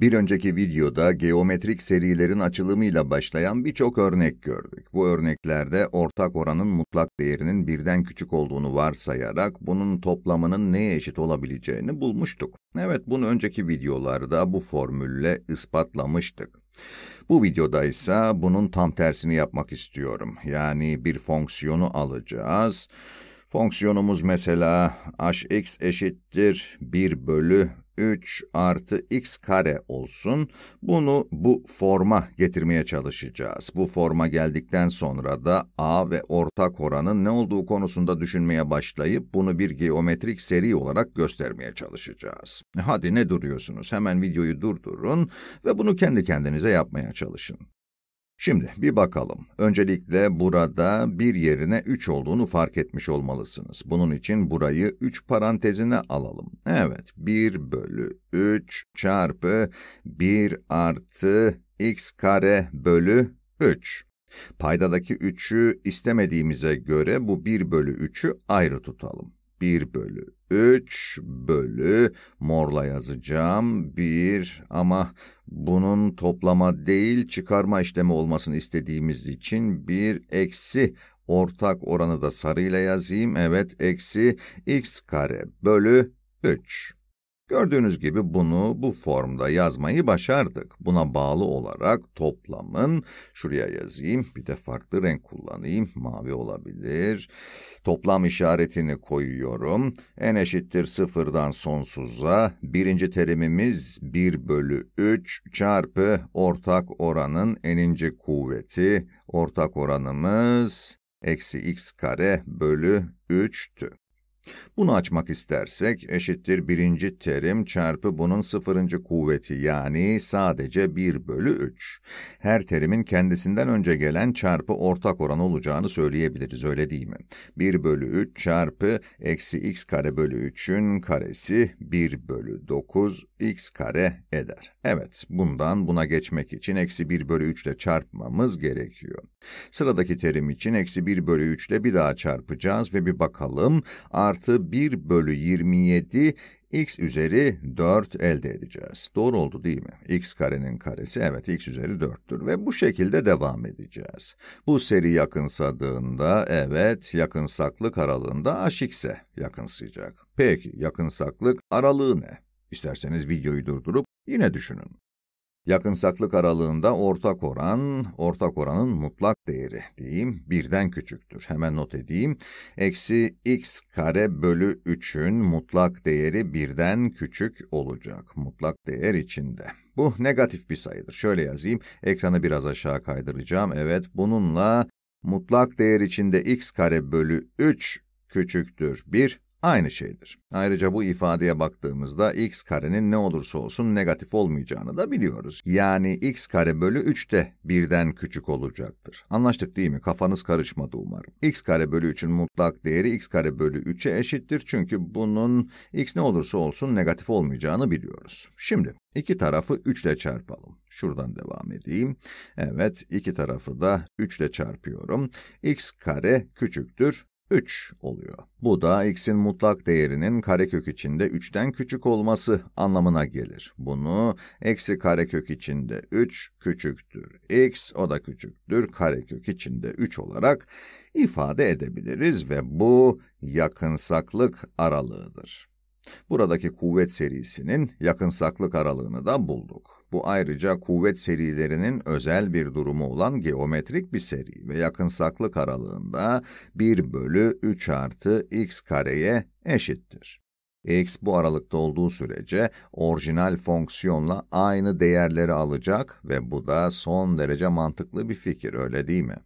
Bir önceki videoda geometrik serilerin açılımıyla başlayan birçok örnek gördük. Bu örneklerde ortak oranın mutlak değerinin birden küçük olduğunu varsayarak bunun toplamının neye eşit olabileceğini bulmuştuk. Evet bunu önceki videolarda bu formülle ispatlamıştık. Bu videoda ise bunun tam tersini yapmak istiyorum. Yani bir fonksiyonu alacağız. Fonksiyonumuz mesela hx eşittir 1 bölü 3 artı x kare olsun. Bunu bu forma getirmeye çalışacağız. Bu forma geldikten sonra da a ve ortak oranın ne olduğu konusunda düşünmeye başlayıp bunu bir geometrik seri olarak göstermeye çalışacağız. Hadi ne duruyorsunuz? Hemen videoyu durdurun ve bunu kendi kendinize yapmaya çalışın. Şimdi bir bakalım. Öncelikle burada bir yerine 3 olduğunu fark etmiş olmalısınız. Bunun için burayı 3 parantezine alalım. Evet, 1 bölü 3 çarpı 1 artı x kare bölü 3. Paydadaki 3'ü istemediğimize göre bu 1 bölü 3'ü ayrı tutalım. 1 bölü 3 bölü morla yazacağım 1 ama bunun toplama değil çıkarma işlemi olmasını istediğimiz için 1 eksi ortak oranı da sarıyla yazayım evet eksi x kare bölü 3. Gördüğünüz gibi bunu bu formda yazmayı başardık. Buna bağlı olarak toplamın, şuraya yazayım, bir de farklı renk kullanayım, mavi olabilir. Toplam işaretini koyuyorum. En eşittir sıfırdan sonsuza. Birinci terimimiz 1 bölü 3 çarpı ortak oranın eninci kuvveti. Ortak oranımız eksi x kare bölü 3'tü. Bunu açmak istersek eşittir birinci terim çarpı bunun sıfırıncı kuvveti yani sadece 1 bölü 3. Her terimin kendisinden önce gelen çarpı ortak oran olacağını söyleyebiliriz öyle değil mi? 1 bölü 3 çarpı eksi x kare bölü 3'ün karesi 1 bölü 9 x kare eder. Evet bundan buna geçmek için eksi 1 bölü 3 ile çarpmamız gerekiyor. Sıradaki terim için eksi 1 bölü 3 ile bir daha çarpacağız ve bir bakalım artı artı 1 bölü 27 x üzeri 4 elde edeceğiz. Doğru oldu değil mi? x karenin karesi evet x üzeri 4'tür ve bu şekilde devam edeceğiz. Bu seri yakınsadığında evet yakınsaklık aralığında hx'e yakınsayacak. Peki yakınsaklık aralığı ne? İsterseniz videoyu durdurup yine düşünün. Yakınsaklık aralığında ortak oran, ortak oranın mutlak değeri diyeyim, birden küçüktür. Hemen not edeyim. Eksi x kare bölü 3'ün mutlak değeri birden küçük olacak. Mutlak değer içinde. Bu negatif bir sayıdır. Şöyle yazayım. Ekranı biraz aşağı kaydıracağım. Evet, bununla mutlak değer içinde x kare bölü 3 küçüktür 1 aynı şeydir. Ayrıca bu ifadeye baktığımızda x karenin ne olursa olsun negatif olmayacağını da biliyoruz. Yani x kare bölü 3 de birden küçük olacaktır. Anlaştık değil mi? Kafanız karışmadı umarım. x kare bölü 3'ün mutlak değeri x kare bölü 3'e eşittir çünkü bunun x ne olursa olsun negatif olmayacağını biliyoruz. Şimdi iki tarafı 3 ile çarpalım. Şuradan devam edeyim. Evet, iki tarafı da 3 ile çarpıyorum. x kare küçüktür 3 oluyor. Bu da x'in mutlak değerinin karekök içinde 3'ten küçük olması anlamına gelir. Bunu eksi karekök içinde 3 küçüktür x o da küçüktür karekök içinde 3 olarak ifade edebiliriz ve bu yakınsaklık aralığıdır. Buradaki kuvvet serisinin yakınsaklık aralığını da bulduk. Bu ayrıca kuvvet serilerinin özel bir durumu olan geometrik bir seri ve yakınsaklık aralığında 1 bölü 3 artı x kareye eşittir x bu aralıkta olduğu sürece orijinal fonksiyonla aynı değerleri alacak ve bu da son derece mantıklı bir fikir öyle değil mi?